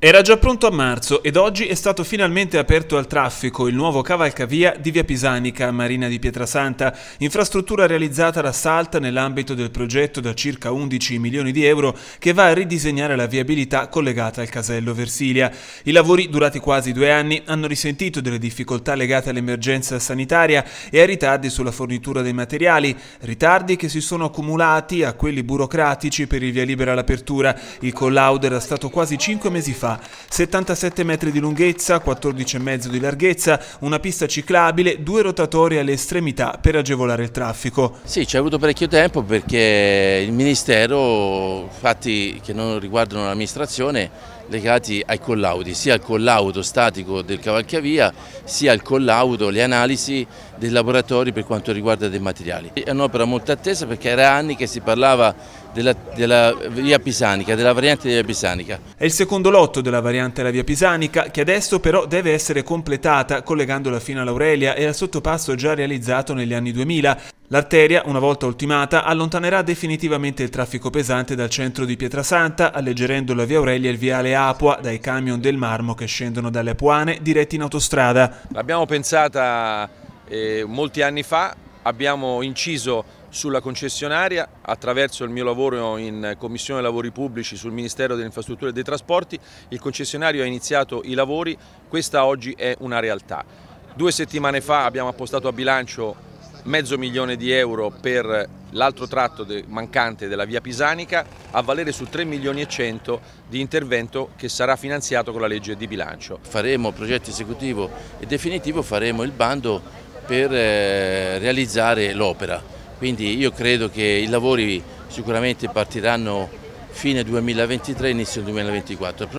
Era già pronto a marzo ed oggi è stato finalmente aperto al traffico il nuovo cavalcavia di Via Pisanica Marina di Pietrasanta, infrastruttura realizzata da Salta nell'ambito del progetto da circa 11 milioni di euro che va a ridisegnare la viabilità collegata al casello Versilia. I lavori, durati quasi due anni, hanno risentito delle difficoltà legate all'emergenza sanitaria e ai ritardi sulla fornitura dei materiali, ritardi che si sono accumulati a quelli burocratici per il via libera all'apertura. Il collaudo era stato quasi cinque mesi fa fa. 77 metri di lunghezza, 14,5 di larghezza, una pista ciclabile, due rotatori alle estremità per agevolare il traffico. Sì, ci è voluto parecchio tempo perché il Ministero, fatti che non riguardano l'amministrazione, legati ai collaudi, sia al collaudo statico del cavalcavia sia al collaudo, le analisi dei laboratori per quanto riguarda dei materiali. È un'opera molto attesa perché era anni che si parlava della, della, via Pisanica, della variante della via Pisanica. È il secondo lotto della variante della via Pisanica che adesso però deve essere completata collegandola fino all'Aurelia e al sottopasso già realizzato negli anni 2000 L'arteria, una volta ultimata, allontanerà definitivamente il traffico pesante dal centro di Pietrasanta, alleggerendo la via Aurelia e il viale Apua dai camion del marmo che scendono dalle Apuane diretti in autostrada. L'abbiamo pensata eh, molti anni fa, abbiamo inciso sulla concessionaria attraverso il mio lavoro in Commissione Lavori Pubblici sul Ministero delle Infrastrutture e dei Trasporti. Il concessionario ha iniziato i lavori, questa oggi è una realtà. Due settimane fa abbiamo appostato a bilancio mezzo milione di euro per l'altro tratto mancante della via Pisanica a valere su 3 milioni e 100 di intervento che sarà finanziato con la legge di bilancio. Faremo progetto esecutivo e definitivo, faremo il bando per eh, realizzare l'opera, quindi io credo che i lavori sicuramente partiranno fine 2023, inizio 2024.